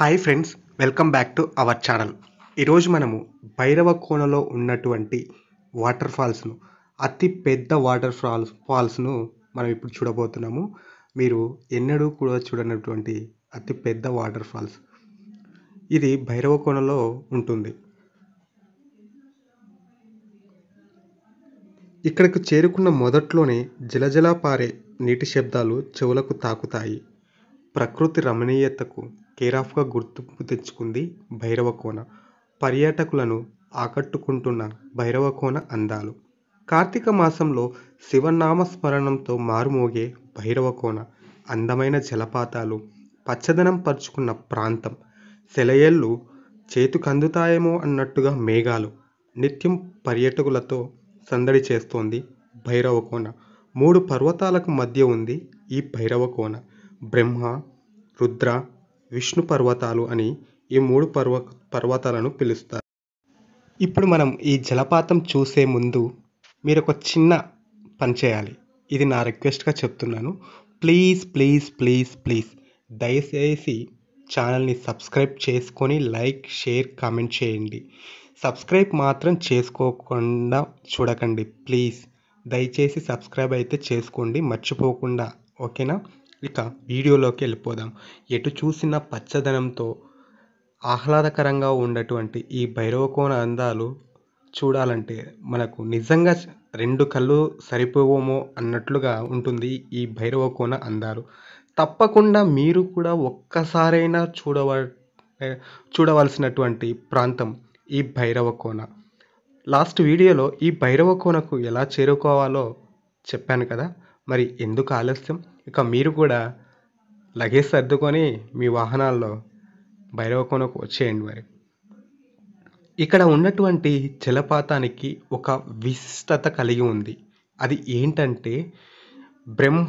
hi friends welcome back to our channel ఈరోజు మనము భైరవ కోనలో ఉన్నటువంటి వాటర్ ఫాల్స్ను అతి పెద్ద వాటర్ ఫాల్స్ ఫాల్స్ను మనం ఇప్పుడు చూడబోతున్నాము మీరు ఎన్నడూ కూడా చూడనటువంటి అతి పెద్ద వాటర్ ఫాల్స్ ఇది భైరవ కోణలో ఉంటుంది ఇక్కడికి చేరుకున్న మొదట్లోనే జలజలా పారే నీటి శబ్దాలు చెవులకు తాకుతాయి ప్రకృతి రమణీయతకు కేరాఫ్గా గుర్తింపు తెచ్చుకుంది భైరవకోన పర్యాటకులను ఆకట్టుకుంటున్న భైరవకోన అందాలు కార్తీక మాసంలో శివనామ స్మరణంతో మారుమోగే భైరవకోన అందమైన జలపాతాలు పచ్చదనం పరుచుకున్న ప్రాంతం సెలయేళ్ళు చేతుకందుతాయేమో అన్నట్టుగా మేఘాలు నిత్యం పర్యటకులతో సందడి చేస్తోంది భైరవకోన మూడు పర్వతాలకు మధ్య ఉంది ఈ భైరవకోన బ్రహ్మ రుద్ర విష్ణు పర్వతాలు అని ఈ మూడు పర్వ పర్వతాలను పిలుస్తారు ఇప్పుడు మనం ఈ జలపాతం చూసే ముందు మీరు ఒక చిన్న పని చేయాలి ఇది నా రిక్వెస్ట్గా చెప్తున్నాను ప్లీజ్ ప్లీజ్ ప్లీజ్ ప్లీజ్ దయచేసి ఛానల్ని సబ్స్క్రైబ్ చేసుకొని లైక్ షేర్ కామెంట్ చేయండి సబ్స్క్రైబ్ మాత్రం చేసుకోకుండా చూడకండి ప్లీజ్ దయచేసి సబ్స్క్రైబ్ అయితే చేసుకోండి మర్చిపోకుండా ఓకేనా ఇక వీడియోలోకి వెళ్ళిపోదాం ఎటు చూసిన పచ్చదనంతో ఆహ్లాదకరంగా ఉన్నటువంటి ఈ భైరవకోన అందాలు చూడాలంటే మనకు నిజంగా రెండు కళ్ళు సరిపోవమో అన్నట్లుగా ఉంటుంది ఈ భైరవకోన అందాలు తప్పకుండా మీరు కూడా ఒక్కసారైనా చూడవ చూడవలసినటువంటి ప్రాంతం ఈ భైరవకోన లాస్ట్ వీడియోలో ఈ భైరవకోనకు ఎలా చేరుకోవాలో చెప్పాను కదా మరి ఎందుకు ఆలస్యం ఇక మీరు కూడా లగేజ్ సర్దుకొని మీ వాహనాల్లో భైరవకోనకు వచ్చేయండి మరి ఇక్కడ ఉన్నటువంటి జలపాతానికి ఒక విశిష్టత కలిగి ఉంది అది ఏంటంటే బ్రహ్మ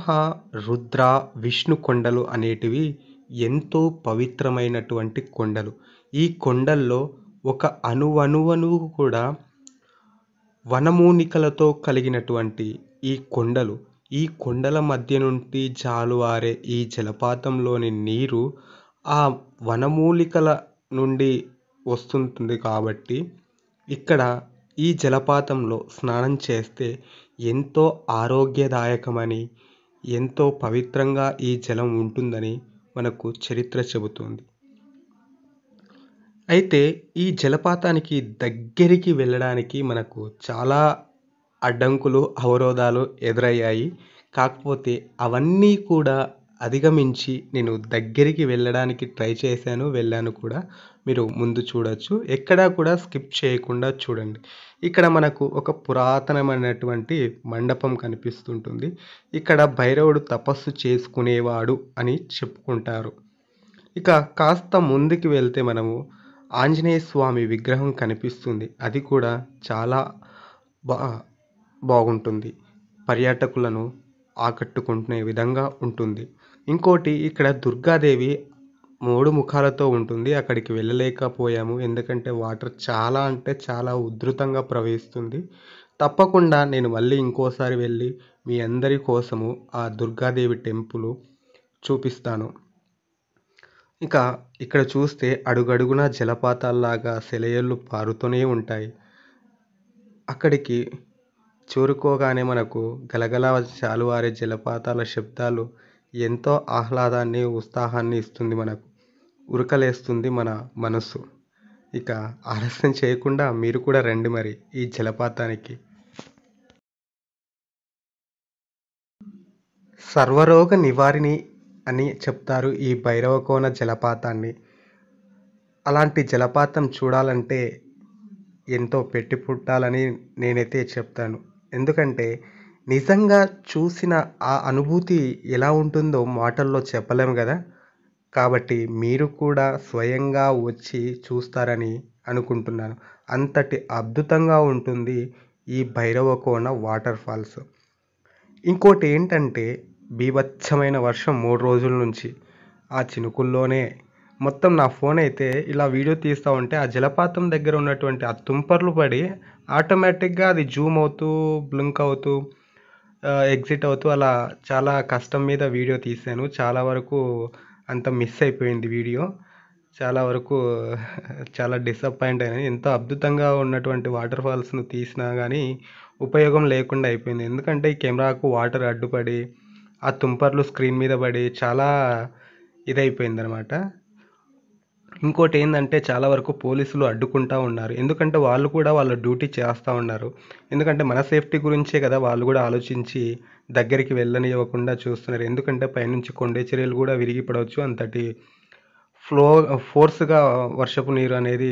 రుద్ర విష్ణు కొండలు అనేటివి ఎంతో పవిత్రమైనటువంటి కొండలు ఈ కొండల్లో ఒక అణువణువను కూడా వనమూనికలతో కలిగినటువంటి ఈ కొండలు ఈ కొండల మధ్య నుండి జాలువారే ఈ జలపాతంలోని నీరు ఆ వనమూలికల నుండి వస్తుంటుంది కాబట్టి ఇక్కడ ఈ జలపాతంలో స్నానం చేస్తే ఎంతో ఆరోగ్యదాయకమని ఎంతో పవిత్రంగా ఈ జలం ఉంటుందని మనకు చరిత్ర చెబుతుంది అయితే ఈ జలపాతానికి దగ్గరికి వెళ్ళడానికి మనకు చాలా అడ్డంకులు అవరోధాలు ఎదురయ్యాయి కాకపోతే అవన్నీ కూడా అధిగమించి నేను దగ్గరికి వెళ్ళడానికి ట్రై చేశాను వెళ్ళాను కూడా మీరు ముందు చూడొచ్చు ఎక్కడా కూడా స్కిప్ చేయకుండా చూడండి ఇక్కడ మనకు ఒక పురాతనమైనటువంటి మండపం కనిపిస్తుంటుంది ఇక్కడ భైరవుడు తపస్సు చేసుకునేవాడు అని చెప్పుకుంటారు ఇక కాస్త ముందుకు వెళ్తే మనము ఆంజనేయ స్వామి విగ్రహం కనిపిస్తుంది అది కూడా చాలా బా బాగుంటుంది పర్యాటకులను ఆకట్టుకునే విధంగా ఉంటుంది ఇంకోటి ఇక్కడ దుర్గాదేవి మూడు ముఖాలతో ఉంటుంది అక్కడికి వెళ్ళలేకపోయాము ఎందుకంటే వాటర్ చాలా అంటే చాలా ఉధృతంగా ప్రవహిస్తుంది తప్పకుండా నేను మళ్ళీ ఇంకోసారి వెళ్ళి మీ అందరి కోసము ఆ దుర్గాదేవి టెంపుల్ చూపిస్తాను ఇక ఇక్కడ చూస్తే అడుగడుగునా జలపాతాల్లాగా సెలయేళ్ళు పారుతూనే ఉంటాయి అక్కడికి చూరుకోగానే మనకు గలగల చాలువారే జలపాతాల శబ్దాలు ఎంతో ఆహ్లాదాన్ని ఉత్సాహాన్ని ఇస్తుంది మనకు ఉరకలేస్తుంది మన మనస్సు ఇక ఆలస్యం చేయకుండా మీరు కూడా రండి మరి ఈ జలపాతానికి సర్వరోగ నివారిణి అని చెప్తారు ఈ భైరవకోన జలపాతాన్ని అలాంటి జలపాతం చూడాలంటే ఎంతో పెట్టి పుట్టాలని నేనైతే చెప్తాను ఎందుకంటే నిజంగా చూసిన ఆ అనుభూతి ఎలా ఉంటుందో మాటల్లో చెప్పలేము కదా కాబట్టి మీరు కూడా స్వయంగా వచ్చి చూస్తారని అనుకుంటున్నాను అంతటి అద్భుతంగా ఉంటుంది ఈ భైరవకోన వాటర్ ఫాల్స్ ఇంకోటి ఏంటంటే బీభత్సమైన వర్షం మూడు రోజుల నుంచి ఆ చినుకుల్లోనే మొత్తం నా ఫోన్ అయితే ఇలా వీడియో తీస్తూ ఉంటే ఆ జలపాతం దగ్గర ఉన్నటువంటి ఆ తుంపర్లు పడి ఆటోమేటిక్గా అది జూమ్ అవుతూ బ్లింక్ అవుతూ ఎగ్జిట్ అవుతూ అలా చాలా కష్టం మీద వీడియో తీశాను చాలా వరకు అంత మిస్ అయిపోయింది వీడియో చాలా వరకు చాలా డిసప్పాయింట్ అయినాయి ఎంతో అద్భుతంగా ఉన్నటువంటి వాటర్ ఫాల్స్ను తీసినా కానీ ఉపయోగం లేకుండా అయిపోయింది ఎందుకంటే ఈ కెమెరాకు వాటర్ అడ్డుపడి ఆ తుంపర్లు స్క్రీన్ మీద పడి చాలా ఇదైపోయింది అనమాట ఇంకోటి ఏంటంటే చాలా వరకు పోలీసులు అడ్డుకుంటూ ఉన్నారు ఎందుకంటే వాళ్ళు కూడా వాళ్ళ డ్యూటీ చేస్తూ ఉన్నారు ఎందుకంటే మన సేఫ్టీ గురించే కదా వాళ్ళు కూడా ఆలోచించి దగ్గరికి వెళ్ళనివ్వకుండా చూస్తున్నారు ఎందుకంటే పైనుంచి కొండే చర్యలు కూడా విరిగి పడవచ్చు అంతటి ఫ్లో ఫోర్స్గా వర్షపు నీరు అనేది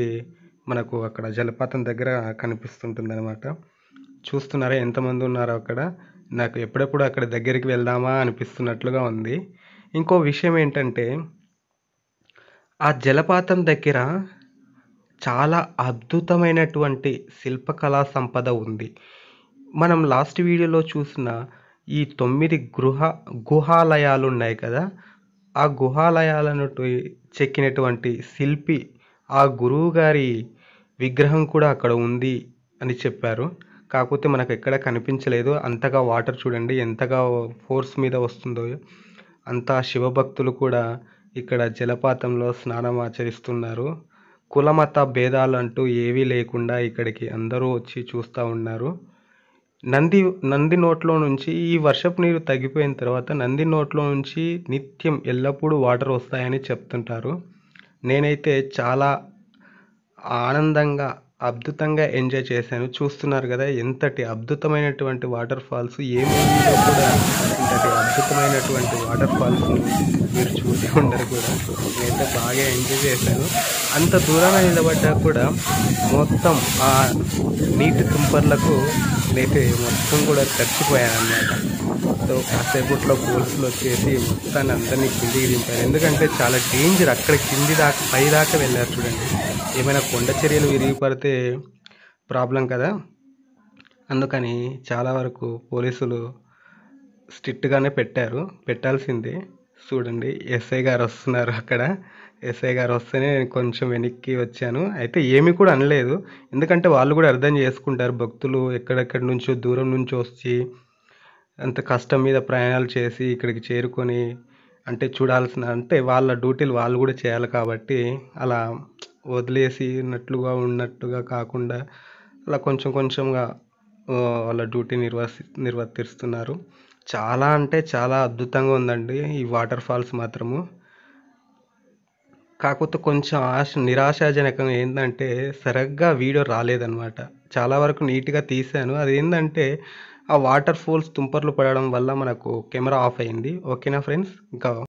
మనకు అక్కడ జలపాతం దగ్గర కనిపిస్తుంటుంది అనమాట చూస్తున్నారా ఎంతమంది ఉన్నారో అక్కడ నాకు ఎప్పుడెప్పుడు అక్కడ దగ్గరికి వెళ్దామా అనిపిస్తున్నట్లుగా ఉంది ఇంకో విషయం ఏంటంటే ఆ జలపాతం దగ్గర చాలా అద్భుతమైనటువంటి శిల్పకళా సంపద ఉంది మనం లాస్ట్ వీడియోలో చూసిన ఈ తొమ్మిది గృహ గుహాలయాలు ఉన్నాయి కదా ఆ గుహాలయాలను చెక్కినటువంటి శిల్పి ఆ గురువు గారి విగ్రహం కూడా అక్కడ ఉంది అని చెప్పారు కాకపోతే మనకు ఎక్కడ కనిపించలేదు అంతగా వాటర్ చూడండి ఎంతగా ఫోర్స్ మీద వస్తుందో అంతా శివభక్తులు కూడా ఇక్కడ జలపాతంలో స్నానం ఆచరిస్తున్నారు కుల మత భేదాలంటూ ఏవీ లేకుండా ఇక్కడికి అందరూ వచ్చి చూస్తూ ఉన్నారు నంది నంది నోట్లో నుంచి ఈ వర్షపు నీరు తగ్గిపోయిన తర్వాత నంది నోట్లో నుంచి నిత్యం ఎల్లప్పుడూ వాటర్ వస్తాయని చెప్తుంటారు నేనైతే చాలా ఆనందంగా అద్భుతంగా ఎంజాయ్ చేశాను చూస్తున్నారు కదా ఎంతటి అద్భుతమైనటువంటి వాటర్ ఫాల్స్ ఏ కూడా ఇంతటి అద్భుతమైనటువంటి వాటర్ ఫాల్స్ మీరు చూసి ఉండరు కూడా నేనైతే బాగా ఎంజాయ్ చేశాను అంత దూరాన నిలబడ్డా కూడా మొత్తం ఆ నీటి తుంపర్లకు నేనైతే మొత్తం కూడా చచ్చిపోయాను అన్నమాట సో కాసేపట్లో పోలీసులు వచ్చేసి మొత్తాన్ని అందరినీ కిందికి దింపారు ఎందుకంటే చాలా డేంజర్ అక్కడ కింది దాకా పై దాకా వెళ్ళారు చూడండి ఏమైనా కొండ చర్యలు విరిగిపడితే ప్రాబ్లం కదా అందుకని చాలా వరకు పోలీసులు స్ట్రిక్ట్గానే పెట్టారు పెట్టాల్సిందే చూడండి ఎస్ఐ గారు వస్తున్నారు అక్కడ ఎస్ఐ గారు వస్తేనే నేను కొంచెం వెనక్కి వచ్చాను అయితే ఏమీ కూడా అనలేదు ఎందుకంటే వాళ్ళు కూడా అర్థం చేసుకుంటారు భక్తులు ఎక్కడెక్కడి నుంచో దూరం నుంచి వచ్చి అంత కష్టం మీద ప్రయాణాలు చేసి ఇక్కడికి చేరుకొని అంటే చూడాల్సిన అంటే వాళ్ళ డ్యూటీలు వాళ్ళు కూడా చేయాలి కాబట్టి అలా వదిలేసినట్లుగా ఉన్నట్టుగా కాకుండా అలా కొంచెం కొంచెంగా వాళ్ళ డ్యూటీ నిర్వహి నిర్వర్తిస్తున్నారు చాలా అంటే చాలా అద్భుతంగా ఉందండి ఈ వాటర్ ఫాల్స్ మాత్రము కాకపోతే కొంచెం ఆశ నిరాశాజనకం ఏంటంటే సరిగ్గా వీడియో రాలేదన్నమాట చాలా వరకు నీట్గా తీశాను అది ఏంటంటే ఆ వాటర్ ఫాల్స్ తుంపర్లు పడడం వల్ల మనకు కెమెరా ఆఫ్ అయింది ఓకేనా ఫ్రెండ్స్ ఇంకా